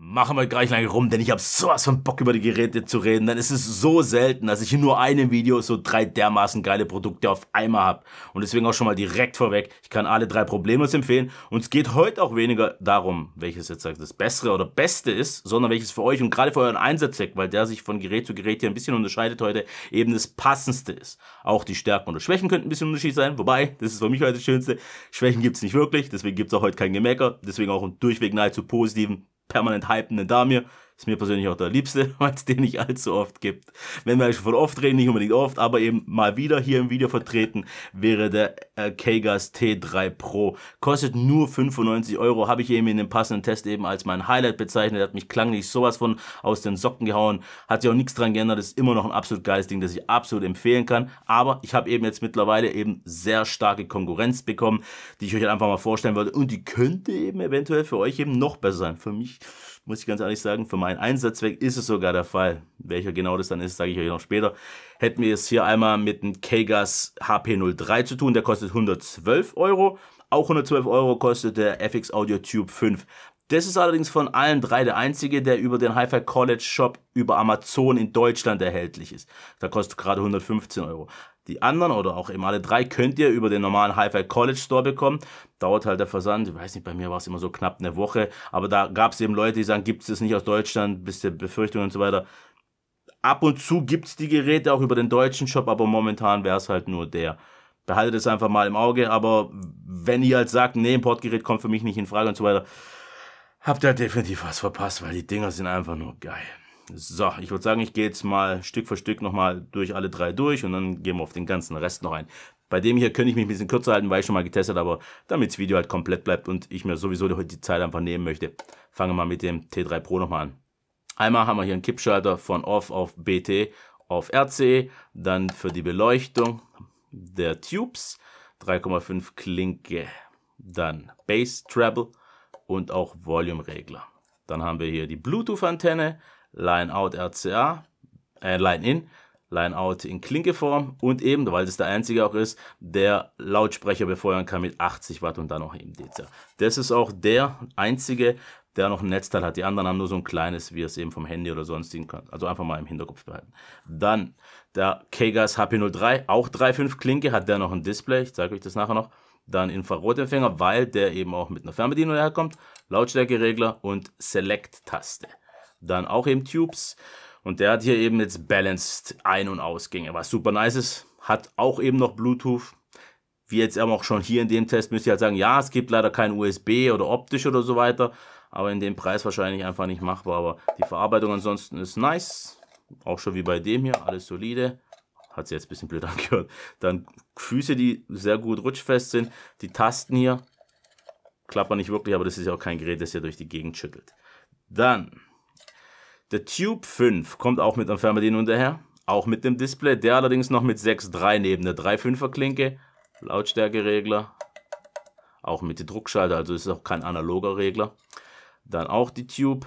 Machen wir gleich lange rum, denn ich habe sowas von Bock über die Geräte zu reden, denn es ist so selten, dass ich in nur einem Video so drei dermaßen geile Produkte auf einmal habe. Und deswegen auch schon mal direkt vorweg, ich kann alle drei problemlos empfehlen und es geht heute auch weniger darum, welches jetzt das Bessere oder Beste ist, sondern welches für euch und gerade für euren Einsatzzweck, weil der sich von Gerät zu Gerät hier ein bisschen unterscheidet heute, eben das Passendste ist. Auch die Stärken oder Schwächen könnten ein bisschen unterschiedlich sein, wobei, das ist für mich heute das Schönste, Schwächen gibt's nicht wirklich, deswegen gibt's auch heute kein Gemecker, deswegen auch einen durchweg nahezu positiven permanent hypende ne, Damir ist mir persönlich auch der liebste, weil es den nicht allzu oft gibt. Wenn wir schon von oft reden, nicht unbedingt oft, aber eben mal wieder hier im Video vertreten, wäre der äh, k T3 Pro. Kostet nur 95 Euro, habe ich eben in dem passenden Test eben als mein Highlight bezeichnet, hat mich klanglich sowas von aus den Socken gehauen, hat sich auch nichts dran geändert, ist immer noch ein absolut geiles Ding, das ich absolut empfehlen kann, aber ich habe eben jetzt mittlerweile eben sehr starke Konkurrenz bekommen, die ich euch halt einfach mal vorstellen würde und die könnte eben eventuell für euch eben noch besser sein. Für mich muss ich ganz ehrlich sagen, für meinen Einsatzzweck ist es sogar der Fall. Welcher genau das dann ist, sage ich euch noch später. Hätten wir es hier einmal mit dem K-Gas HP03 zu tun, der kostet 112 Euro. Auch 112 Euro kostet der FX Audio Tube 5. Das ist allerdings von allen drei der einzige, der über den Hi-Fi College Shop über Amazon in Deutschland erhältlich ist. Da kostet gerade 115 Euro. Die anderen oder auch eben alle drei könnt ihr über den normalen Hi-Fi College Store bekommen. Dauert halt der Versand, ich weiß nicht, bei mir war es immer so knapp eine Woche, aber da gab es eben Leute, die sagen, gibt es das nicht aus Deutschland, bis der Befürchtung und so weiter. Ab und zu gibt es die Geräte auch über den deutschen Shop, aber momentan wäre es halt nur der. Behaltet es einfach mal im Auge, aber wenn ihr halt sagt, nee, Importgerät kommt für mich nicht in Frage und so weiter, habt ihr halt definitiv was verpasst, weil die Dinger sind einfach nur geil. So, ich würde sagen, ich gehe jetzt mal Stück für Stück nochmal durch alle drei durch und dann gehen wir auf den ganzen Rest noch ein. Bei dem hier könnte ich mich ein bisschen kürzer halten, weil ich schon mal getestet habe, damit das Video halt komplett bleibt und ich mir sowieso die Zeit einfach nehmen möchte. Fangen wir mal mit dem T3 Pro nochmal an. Einmal haben wir hier einen Kippschalter von Off auf BT auf RC, dann für die Beleuchtung der Tubes, 3,5 Klinke, dann Bass Treble und auch Volume Regler. Dann haben wir hier die Bluetooth Antenne, Line-Out RCA, äh, Line-In, Line-Out in Klinkeform und eben, weil es der einzige auch ist, der Lautsprecher befeuern kann mit 80 Watt und dann noch eben DC. Das ist auch der einzige, der noch ein Netzteil hat. Die anderen haben nur so ein kleines, wie ihr es eben vom Handy oder sonst sonstigen könnt. Also einfach mal im Hinterkopf behalten. Dann der k HP03, auch 3.5 Klinke, hat der noch ein Display, ich zeige euch das nachher noch. Dann Infrarotempfänger, weil der eben auch mit einer Fernbedienung herkommt. Lautstärkeregler und Select-Taste dann auch eben Tubes. Und der hat hier eben jetzt Balanced Ein- und Ausgänge, was super nice ist. Hat auch eben noch Bluetooth. Wie jetzt eben auch schon hier in dem Test müsst ihr halt sagen, ja, es gibt leider kein USB oder optisch oder so weiter. Aber in dem Preis wahrscheinlich einfach nicht machbar. Aber die Verarbeitung ansonsten ist nice. Auch schon wie bei dem hier, alles solide hat sich jetzt ein bisschen blöd angehört. Dann Füße, die sehr gut rutschfest sind. Die Tasten hier klappern nicht wirklich, aber das ist ja auch kein Gerät, das hier durch die Gegend schüttelt. Dann der Tube 5 kommt auch mit einer Fernbedienung daher, auch mit dem Display, der allerdings noch mit 6.3 neben der 3.5er Klinke, Lautstärkeregler, auch mit dem Druckschalter, also ist es auch kein analoger Regler. Dann auch die Tube.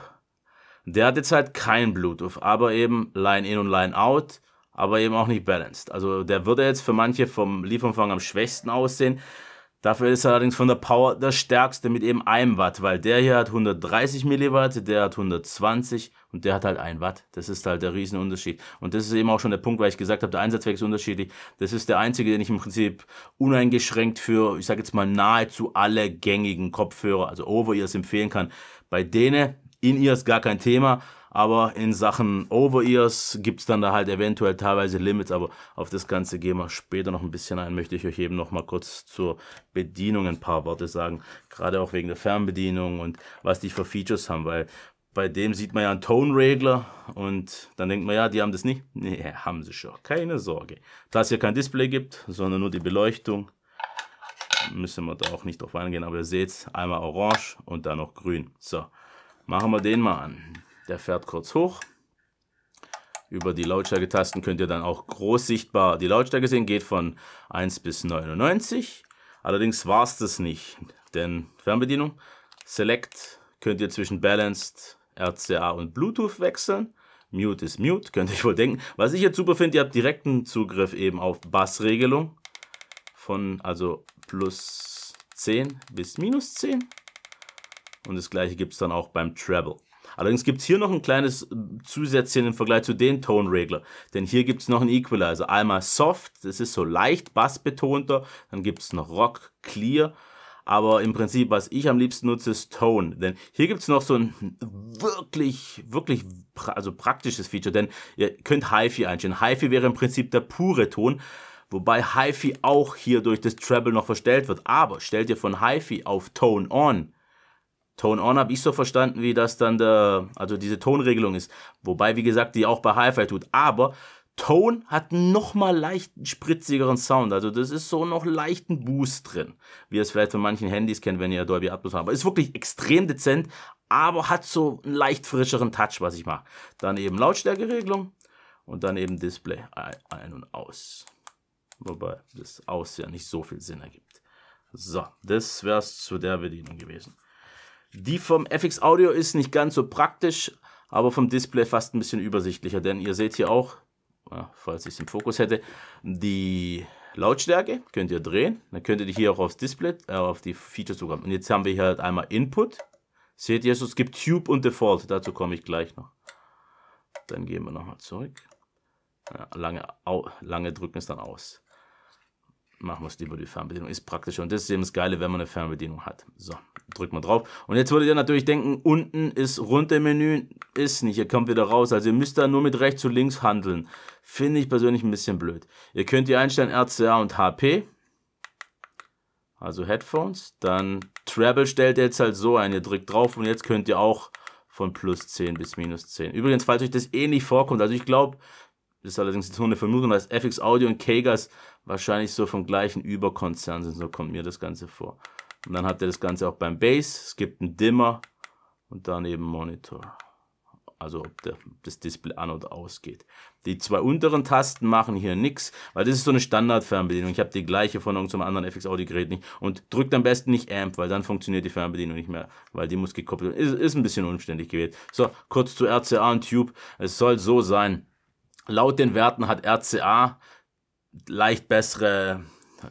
Der hat jetzt halt kein Bluetooth, aber eben Line-In und Line-Out, aber eben auch nicht balanced. Also der würde jetzt für manche vom Lieferumfang am schwächsten aussehen. Dafür ist er allerdings von der Power der stärkste mit eben einem Watt, weil der hier hat 130 Milliwatt, der hat 120 und der hat halt ein Watt. Das ist halt der Riesenunterschied. Und das ist eben auch schon der Punkt, weil ich gesagt habe, der Einsatzweg ist unterschiedlich. Das ist der einzige, den ich im Prinzip uneingeschränkt für, ich sage jetzt mal, nahezu alle gängigen Kopfhörer, also Over-Ears empfehlen kann. Bei denen, In-Ears gar kein Thema, aber in Sachen Over-Ears gibt es dann da halt eventuell teilweise Limits, aber auf das Ganze gehen wir später noch ein bisschen ein. Möchte ich euch eben noch mal kurz zur Bedienung ein paar Worte sagen. Gerade auch wegen der Fernbedienung und was die für Features haben, weil bei dem sieht man ja einen Tonregler und dann denkt man, ja, die haben das nicht. Nee, haben sie schon. Keine Sorge. Da es hier kein Display gibt, sondern nur die Beleuchtung, müssen wir da auch nicht drauf eingehen. Aber ihr seht, einmal orange und dann noch grün. So, machen wir den mal an. Der fährt kurz hoch. Über die Lautstärke-Tasten könnt ihr dann auch groß sichtbar die Lautstärke sehen. Geht von 1 bis 99. Allerdings war es das nicht, denn Fernbedienung, Select könnt ihr zwischen Balanced, RCA und Bluetooth wechseln. Mute ist Mute, könnt ihr euch wohl denken. Was ich jetzt super finde, ihr habt direkten Zugriff eben auf Bassregelung von also plus 10 bis minus 10. Und das gleiche gibt es dann auch beim Treble. Allerdings gibt's hier noch ein kleines äh, Zusätzchen im Vergleich zu den Tone Regler. denn hier gibt's noch einen Equalizer. Einmal Soft, das ist so leicht bassbetonter, dann gibt's noch Rock, Clear, aber im Prinzip, was ich am liebsten nutze, ist Tone. Denn hier gibt es noch so ein wirklich, wirklich also praktisches Feature. Denn ihr könnt HiFi einstellen. HiFi wäre im Prinzip der pure Ton. Wobei HiFi auch hier durch das Treble noch verstellt wird. Aber stellt ihr von HiFi auf Tone On, Tone On habe ich so verstanden, wie das dann der, also diese Tonregelung ist. Wobei, wie gesagt, die auch bei Hi-Fi tut. Aber Tone hat nochmal leicht spritzigeren Sound. Also das ist so noch leichten Boost drin. Wie ihr es vielleicht von manchen Handys kennt, wenn ihr Dolby Atmos habt. Aber ist wirklich extrem dezent, aber hat so einen leicht frischeren Touch, was ich mache. Dann eben Lautstärkeregelung und dann eben Display ein und aus. Wobei das aus ja nicht so viel Sinn ergibt. So, das wäre es zu der Bedienung gewesen. Die vom FX Audio ist nicht ganz so praktisch, aber vom Display fast ein bisschen übersichtlicher, denn ihr seht hier auch, falls ich es im Fokus hätte, die Lautstärke könnt ihr drehen. Dann könnt ihr hier auch aufs Display, äh, auf die Features zugreifen. Und jetzt haben wir hier halt einmal Input. Seht ihr, es gibt Tube und Default. Dazu komme ich gleich noch. Dann gehen wir nochmal zurück. lange, lange drücken es dann aus. Machen wir es lieber die Fernbedienung. Ist praktischer. Und das ist eben das Geile, wenn man eine Fernbedienung hat. So drückt man drauf. Und jetzt würdet ihr natürlich denken, unten ist runter Menü, ist nicht, ihr kommt wieder raus. Also ihr müsst da nur mit rechts zu links handeln. Finde ich persönlich ein bisschen blöd. Ihr könnt hier einstellen RCA und HP, also Headphones. Dann Treble stellt ihr jetzt halt so ein, ihr drückt drauf und jetzt könnt ihr auch von plus 10 bis minus 10. Übrigens, falls euch das ähnlich eh vorkommt, also ich glaube, das ist allerdings nur eine Vermutung, dass FX Audio und Kegas wahrscheinlich so vom gleichen Überkonzern sind, so kommt mir das Ganze vor. Und dann hat er das Ganze auch beim Bass. Es gibt einen Dimmer und daneben Monitor. Also ob der, das Display an oder ausgeht. Die zwei unteren Tasten machen hier nichts, weil das ist so eine Standard-Fernbedienung. Ich habe die gleiche von irgendeinem anderen FX Audio Gerät nicht. Und drückt am besten nicht Amp, weil dann funktioniert die Fernbedienung nicht mehr, weil die muss gekoppelt werden. Ist, ist ein bisschen umständlich gewählt. So, kurz zu RCA und Tube. Es soll so sein. Laut den Werten hat RCA leicht bessere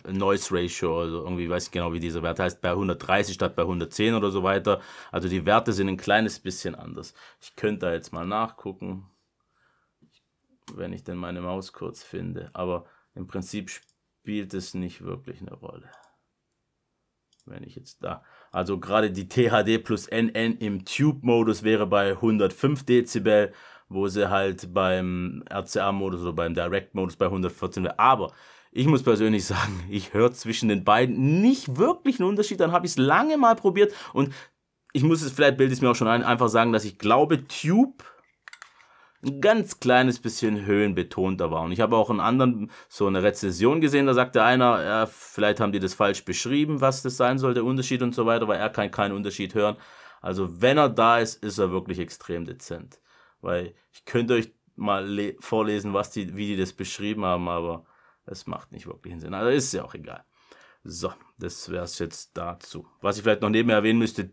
Noise Ratio, also irgendwie weiß ich genau, wie dieser Wert heißt, bei 130 statt bei 110 oder so weiter. Also die Werte sind ein kleines bisschen anders. Ich könnte da jetzt mal nachgucken, wenn ich denn meine Maus kurz finde. Aber im Prinzip spielt es nicht wirklich eine Rolle. Wenn ich jetzt da. Also gerade die THD plus NN im Tube-Modus wäre bei 105 Dezibel, wo sie halt beim RCA-Modus oder beim Direct-Modus bei 114 wäre. Aber ich muss persönlich sagen, ich höre zwischen den beiden nicht wirklich einen Unterschied. Dann habe ich es lange mal probiert und ich muss es, vielleicht bildet es mir auch schon ein, einfach sagen, dass ich glaube, Tube ein ganz kleines bisschen höhenbetonter war. Und ich habe auch in anderen so eine Rezession gesehen, da sagte einer, ja, vielleicht haben die das falsch beschrieben, was das sein soll, der Unterschied und so weiter, weil er kann keinen Unterschied hören. Also wenn er da ist, ist er wirklich extrem dezent. Weil ich könnte euch mal vorlesen, was die, wie die das beschrieben haben, aber es macht nicht wirklich Sinn. Also ist ja auch egal. So, das wäre es jetzt dazu. Was ich vielleicht noch nebenher erwähnen müsste,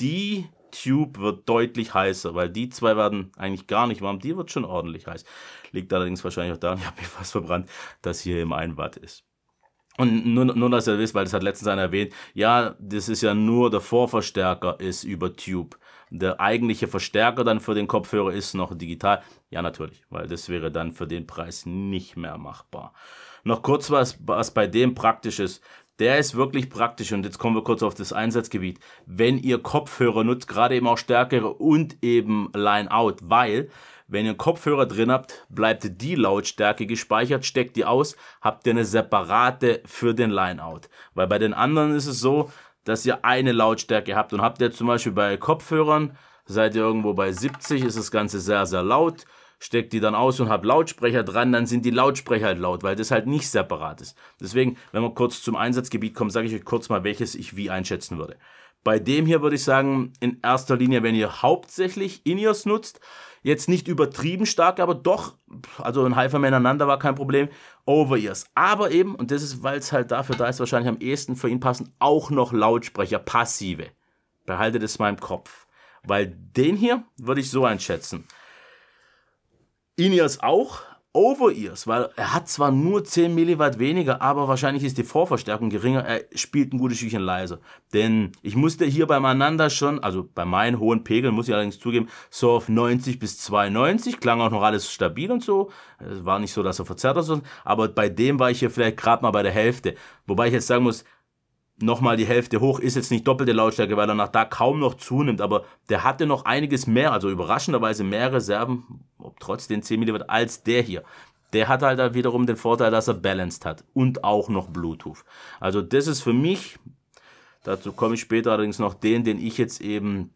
die Tube wird deutlich heißer, weil die zwei werden eigentlich gar nicht warm. Die wird schon ordentlich heiß. Liegt allerdings wahrscheinlich auch daran, ich habe mich fast verbrannt, dass hier im 1 Watt ist. Und nur, nur, dass ihr wisst, weil das hat letztens einer erwähnt, ja, das ist ja nur der Vorverstärker ist über Tube. Der eigentliche Verstärker dann für den Kopfhörer ist noch digital. Ja, natürlich, weil das wäre dann für den Preis nicht mehr machbar. Noch kurz was, was bei dem praktisch ist. Der ist wirklich praktisch und jetzt kommen wir kurz auf das Einsatzgebiet. Wenn ihr Kopfhörer nutzt, gerade eben auch stärkere und eben Line-Out, weil wenn ihr Kopfhörer drin habt, bleibt die Lautstärke gespeichert, steckt die aus, habt ihr eine separate für den Line-Out. Weil bei den anderen ist es so, dass ihr eine Lautstärke habt und habt ihr zum Beispiel bei Kopfhörern, seid ihr irgendwo bei 70, ist das Ganze sehr, sehr laut steck die dann aus und hab Lautsprecher dran, dann sind die Lautsprecher halt laut, weil das halt nicht separat ist. Deswegen, wenn wir kurz zum Einsatzgebiet kommen, sage ich euch kurz mal, welches ich wie einschätzen würde. Bei dem hier würde ich sagen, in erster Linie, wenn ihr hauptsächlich In-Ears nutzt, jetzt nicht übertrieben stark, aber doch, also ein halber ineinander war kein Problem, Over-Ears. Aber eben, und das ist, weil es halt dafür da ist, wahrscheinlich am ehesten für ihn passen, auch noch Lautsprecher, passive. Behaltet es mal im Kopf. Weil den hier würde ich so einschätzen. In-Ears auch, Over-Ears, weil er hat zwar nur 10 mW weniger, aber wahrscheinlich ist die Vorverstärkung geringer. Er spielt ein gutes Stückchen leiser. Denn ich musste hier beim Ananda schon, also bei meinen hohen Pegeln, muss ich allerdings zugeben, so auf 90 bis 92. Klang auch noch alles stabil und so. Es war nicht so, dass er verzerrt ist. Aber bei dem war ich hier vielleicht gerade mal bei der Hälfte. Wobei ich jetzt sagen muss, nochmal die Hälfte hoch, ist jetzt nicht doppelte Lautstärke, weil er nach da kaum noch zunimmt, aber der hatte noch einiges mehr, also überraschenderweise mehr Reserven, trotz den 10 mW als der hier. Der hat halt wiederum den Vorteil, dass er balanced hat und auch noch Bluetooth. Also das ist für mich, dazu komme ich später allerdings noch, den, den ich jetzt eben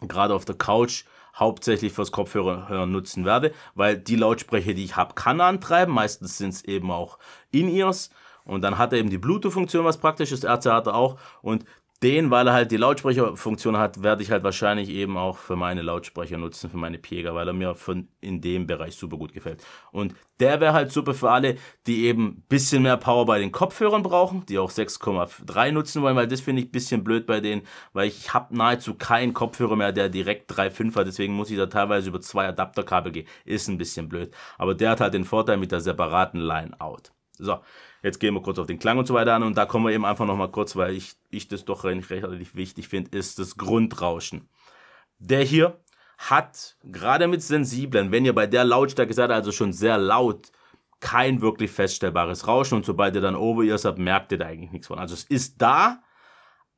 gerade auf der Couch hauptsächlich fürs Kopfhörer nutzen werde, weil die Lautsprecher, die ich habe, kann er antreiben. Meistens sind es eben auch In-Ears. Und dann hat er eben die Bluetooth-Funktion, was praktisch ist. RC hat er auch. Und den, weil er halt die Lautsprecherfunktion hat, werde ich halt wahrscheinlich eben auch für meine Lautsprecher nutzen, für meine Pieger, weil er mir von in dem Bereich super gut gefällt. Und der wäre halt super für alle, die eben ein bisschen mehr Power bei den Kopfhörern brauchen, die auch 6,3 nutzen wollen, weil das finde ich ein bisschen blöd bei denen, weil ich habe nahezu keinen Kopfhörer mehr, der direkt 3,5 hat, deswegen muss ich da teilweise über zwei Adapterkabel gehen. Ist ein bisschen blöd. Aber der hat halt den Vorteil mit der separaten Line-Out. So, Jetzt gehen wir kurz auf den Klang und so weiter an und da kommen wir eben einfach nochmal kurz, weil ich, ich das doch relativ wichtig finde, ist das Grundrauschen. Der hier hat gerade mit sensiblen, wenn ihr bei der Lautstärke seid, also schon sehr laut, kein wirklich feststellbares Rauschen und sobald ihr dann Over-Ears habt, merkt ihr da eigentlich nichts von. Also es ist da,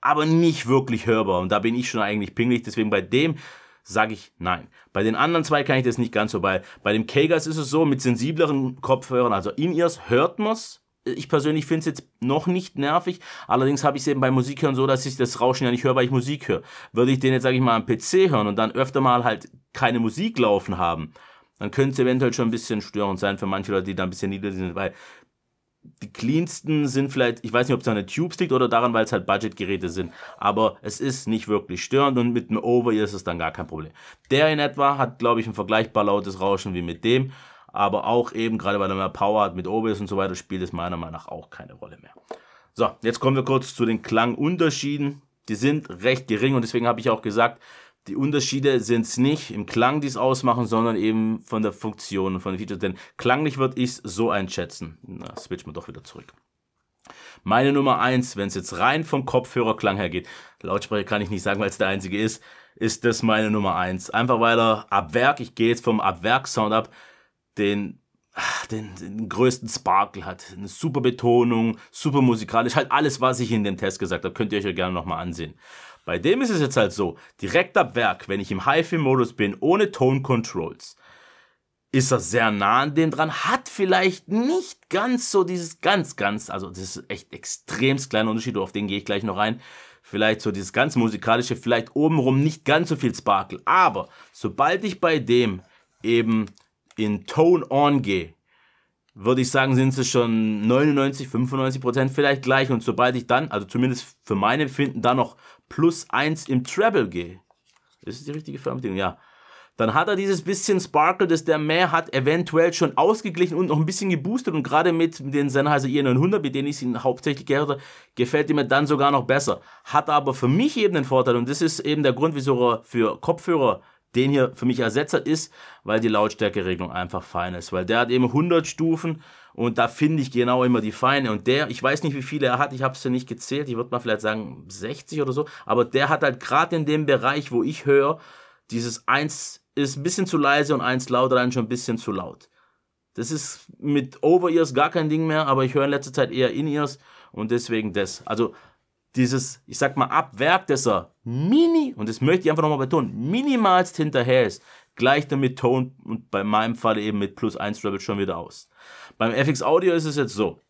aber nicht wirklich hörbar und da bin ich schon eigentlich pingelig, deswegen bei dem sage ich nein. Bei den anderen zwei kann ich das nicht ganz so, weil bei dem Kegas ist es so, mit sensibleren Kopfhörern, also In-Ears hört man es, ich persönlich finde es jetzt noch nicht nervig. Allerdings habe ich es eben bei Musik hören so, dass ich das Rauschen ja nicht höre, weil ich Musik höre. Würde ich den jetzt, sage ich mal, am PC hören und dann öfter mal halt keine Musik laufen haben, dann könnte es eventuell schon ein bisschen störend sein für manche Leute, die da ein bisschen niedrig sind, weil die cleansten sind vielleicht, ich weiß nicht, ob es an der Tubes liegt oder daran, weil es halt Budgetgeräte sind. Aber es ist nicht wirklich störend und mit einem Over ist es dann gar kein Problem. Der in etwa hat, glaube ich, ein vergleichbar lautes Rauschen wie mit dem aber auch eben, gerade weil er mehr Power hat mit OBS und so weiter, spielt es meiner Meinung nach auch keine Rolle mehr. So, jetzt kommen wir kurz zu den Klangunterschieden. Die sind recht gering und deswegen habe ich auch gesagt, die Unterschiede sind es nicht im Klang, die es ausmachen, sondern eben von der Funktion, von den Features. Denn klanglich würde ich es so einschätzen. Na, switchen wir doch wieder zurück. Meine Nummer 1, wenn es jetzt rein vom Kopfhörerklang her geht, Lautsprecher kann ich nicht sagen, weil es der einzige ist, ist das meine Nummer 1. Einfach weil er ab Werk, ich gehe jetzt vom Ab Werk Sound ab, den, ah, den, den größten Sparkle hat. Eine super Betonung, super musikalisch, halt alles, was ich in dem Test gesagt habe, könnt ihr euch ja gerne nochmal ansehen. Bei dem ist es jetzt halt so, direkt ab Werk, wenn ich im HiFi-Modus bin, ohne Tone Controls, ist er sehr nah an dem dran, hat vielleicht nicht ganz so dieses ganz, ganz, also das ist echt extrem kleiner Unterschied, auf den gehe ich gleich noch rein, vielleicht so dieses ganz musikalische, vielleicht obenrum nicht ganz so viel Sparkle, aber sobald ich bei dem eben in Tone On gehe, würde ich sagen, sind sie schon 99, 95 Prozent vielleicht gleich. Und sobald ich dann, also zumindest für mein Empfinden, dann noch plus 1 im Treble gehe, ist es die richtige Fernbedienung? Ja. Dann hat er dieses bisschen Sparkle, das der mehr hat, eventuell schon ausgeglichen und noch ein bisschen geboostet. Und gerade mit den Sennheiser i900, mit denen ich ihn hauptsächlich gehört gefällt ihm dann sogar noch besser. Hat aber für mich eben den Vorteil, und das ist eben der Grund, wieso er für Kopfhörer den hier für mich Ersetzer ist, weil die Lautstärkeregelung einfach fein ist. Weil der hat eben 100 Stufen und da finde ich genau immer die feine. Und der, ich weiß nicht, wie viele er hat, ich habe es ja nicht gezählt, ich würde mal vielleicht sagen 60 oder so, aber der hat halt gerade in dem Bereich, wo ich höre, dieses 1 ist ein bisschen zu leise und 1 lauter, dann schon ein bisschen zu laut. Das ist mit Over-Ears gar kein Ding mehr, aber ich höre in letzter Zeit eher In-Ears und deswegen das. Also dieses, ich sag mal, ab Werk, dass er mini, und das möchte ich einfach nochmal betonen, minimalst hinterher ist, gleicht er mit Tone und bei meinem Fall eben mit plus 1 Rebel schon wieder aus. Beim FX Audio ist es jetzt so.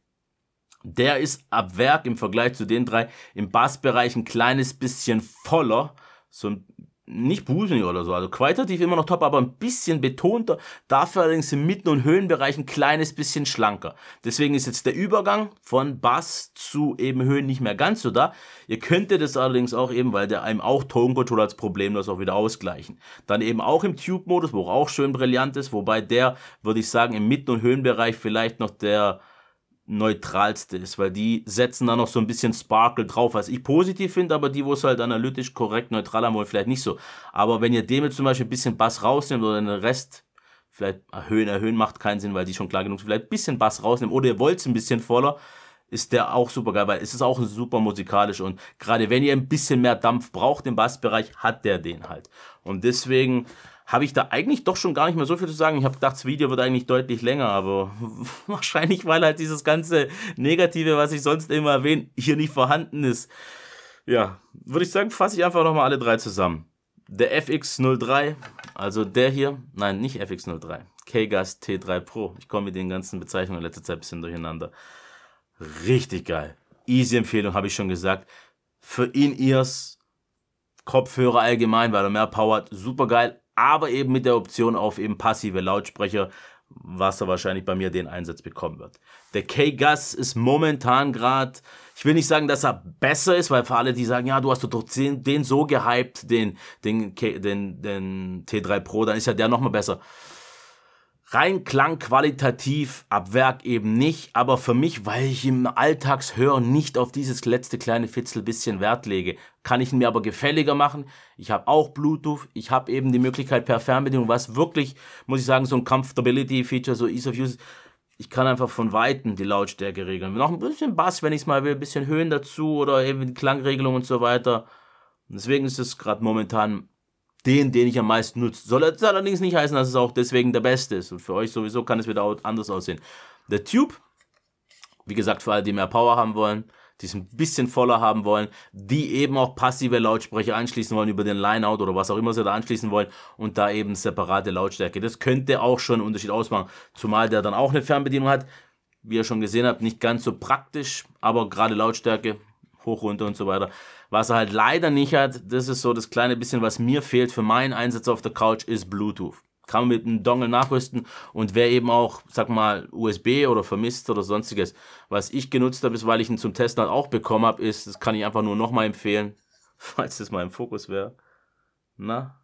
Der ist ab Werk im Vergleich zu den drei im Bassbereich ein kleines bisschen voller. So ein nicht busig oder so, also qualitativ immer noch top, aber ein bisschen betonter, dafür allerdings im Mitten- und Höhenbereich ein kleines bisschen schlanker. Deswegen ist jetzt der Übergang von Bass zu eben Höhen nicht mehr ganz so da. Ihr könntet es allerdings auch eben, weil der einem auch Tone Control als Problem das auch wieder ausgleichen. Dann eben auch im Tube-Modus, wo auch schön brillant ist, wobei der, würde ich sagen, im Mitten- und Höhenbereich vielleicht noch der neutralste ist, weil die setzen da noch so ein bisschen Sparkle drauf, was ich positiv finde, aber die, wo es halt analytisch korrekt neutral haben wollen, vielleicht nicht so. Aber wenn ihr dem jetzt zum Beispiel ein bisschen Bass rausnimmt oder den Rest vielleicht erhöhen, erhöhen macht keinen Sinn, weil die schon klar genug sind, vielleicht ein bisschen Bass rausnehmen oder ihr wollt es ein bisschen voller, ist der auch super geil, weil es ist auch super musikalisch und gerade wenn ihr ein bisschen mehr Dampf braucht im Bassbereich, hat der den halt. Und deswegen habe ich da eigentlich doch schon gar nicht mehr so viel zu sagen. Ich habe gedacht, das Video wird eigentlich deutlich länger, aber wahrscheinlich, weil halt dieses ganze Negative, was ich sonst immer erwähne, hier nicht vorhanden ist. Ja, würde ich sagen, fasse ich einfach nochmal alle drei zusammen. Der FX03, also der hier, nein, nicht FX03, KGAS T3 Pro. Ich komme mit den ganzen Bezeichnungen in letzter Zeit ein bisschen durcheinander. Richtig geil. Easy Empfehlung, habe ich schon gesagt. Für In-Ears, Kopfhörer allgemein, weil er mehr powert, super geil aber eben mit der Option auf eben passive Lautsprecher, was er wahrscheinlich bei mir den Einsatz bekommen wird. Der K-Gas ist momentan gerade, ich will nicht sagen, dass er besser ist, weil für alle, die sagen, ja, du hast doch den, den so gehypt, den, den, den, den T3 Pro, dann ist ja der nochmal besser. Rein klang qualitativ ab Werk eben nicht, aber für mich, weil ich im Alltagshören nicht auf dieses letzte kleine Fitzel bisschen Wert lege, kann ich ihn mir aber gefälliger machen. Ich habe auch Bluetooth, ich habe eben die Möglichkeit per Fernbedienung, was wirklich, muss ich sagen, so ein Comfortability-Feature, so Ease of Use. Ich kann einfach von Weitem die Lautstärke regeln. Noch ein bisschen Bass, wenn ich es mal will, ein bisschen Höhen dazu oder eben Klangregelung und so weiter. Deswegen ist es gerade momentan den, den ich am meisten nutze. Soll allerdings nicht heißen, dass es auch deswegen der beste ist. Und für euch sowieso kann es wieder anders aussehen. Der Tube, wie gesagt, für alle, die mehr Power haben wollen, die es ein bisschen voller haben wollen, die eben auch passive Lautsprecher anschließen wollen über den Lineout oder was auch immer sie da anschließen wollen und da eben separate Lautstärke. Das könnte auch schon einen Unterschied ausmachen, zumal der dann auch eine Fernbedienung hat. Wie ihr schon gesehen habt, nicht ganz so praktisch, aber gerade Lautstärke, hoch, runter und so weiter was er halt leider nicht hat, das ist so das kleine bisschen, was mir fehlt für meinen Einsatz auf der Couch, ist Bluetooth kann man mit einem Dongle nachrüsten und wer eben auch, sag mal, USB oder vermisst oder sonstiges, was ich genutzt habe, ist, weil ich ihn zum Testen halt auch bekommen habe, ist, das kann ich einfach nur nochmal empfehlen, falls das mal im Fokus wäre. Na,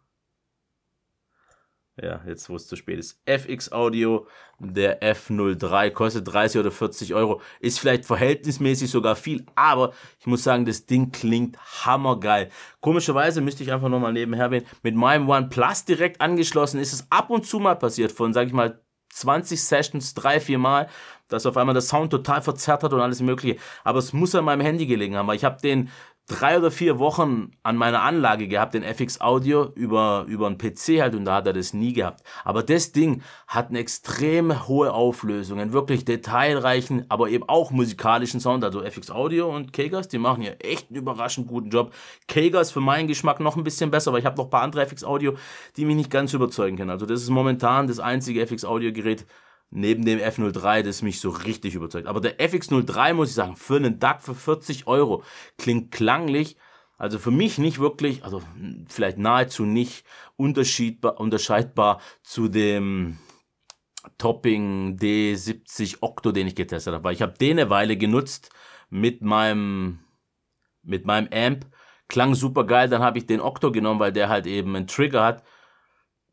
ja, jetzt wo es zu spät ist. FX Audio, der F03, kostet 30 oder 40 Euro. Ist vielleicht verhältnismäßig sogar viel, aber ich muss sagen, das Ding klingt hammergeil. Komischerweise müsste ich einfach nochmal nebenher wählen. Mit meinem OnePlus direkt angeschlossen ist es ab und zu mal passiert, von, sag ich mal, 20 Sessions, drei, vier Mal, dass auf einmal der Sound total verzerrt hat und alles Mögliche. Aber es muss an meinem Handy gelegen haben, weil ich habe den drei oder vier Wochen an meiner Anlage gehabt, den FX Audio über, über einen PC halt und da hat er das nie gehabt. Aber das Ding hat eine extrem hohe Auflösung, einen wirklich detailreichen, aber eben auch musikalischen Sound. Also FX Audio und Kegas, die machen hier echt einen überraschend guten Job. Kegas für meinen Geschmack noch ein bisschen besser, aber ich habe noch ein paar andere FX Audio, die mich nicht ganz überzeugen können. Also das ist momentan das einzige FX Audio Gerät, neben dem F03, das mich so richtig überzeugt. Aber der FX03, muss ich sagen, für einen DAC für 40 Euro klingt klanglich, also für mich nicht wirklich, also vielleicht nahezu nicht unterscheidbar, unterscheidbar zu dem Topping D70 Octo, den ich getestet habe. Weil ich habe den eine Weile genutzt mit meinem, mit meinem Amp. Klang super geil, dann habe ich den Octo genommen, weil der halt eben einen Trigger hat.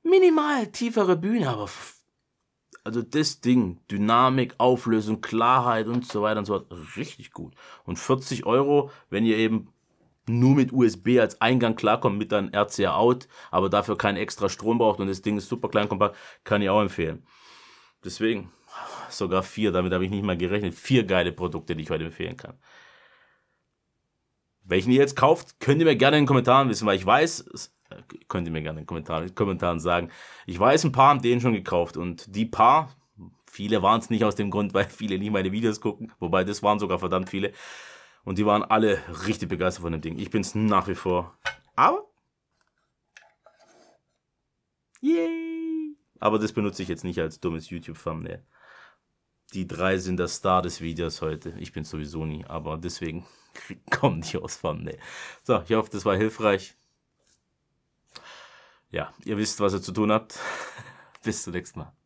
Minimal tiefere Bühne, aber also das Ding, Dynamik, Auflösung, Klarheit und so weiter und so fort, richtig gut. Und 40 Euro, wenn ihr eben nur mit USB als Eingang klarkommt, mit dann RCA Out, aber dafür keinen extra Strom braucht und das Ding ist super klein kompakt, kann ich auch empfehlen. Deswegen sogar vier, damit habe ich nicht mal gerechnet. Vier geile Produkte, die ich heute empfehlen kann. Welchen ihr jetzt kauft, könnt ihr mir gerne in den Kommentaren wissen, weil ich weiß, könnt ihr mir gerne in den Kommentaren, Kommentaren sagen. Ich weiß, ein paar haben den schon gekauft und die paar, viele waren es nicht aus dem Grund, weil viele nie meine Videos gucken, wobei das waren sogar verdammt viele. Und die waren alle richtig begeistert von dem Ding. Ich bin es nach wie vor. Aber. Yay! Aber das benutze ich jetzt nicht als dummes YouTube-Thumbnail. Die drei sind der Star des Videos heute. Ich bin sowieso nie, aber deswegen kommen die aus Thumbnail. So, ich hoffe, das war hilfreich ja, ihr wisst, was ihr zu tun habt. Bis zum nächsten Mal.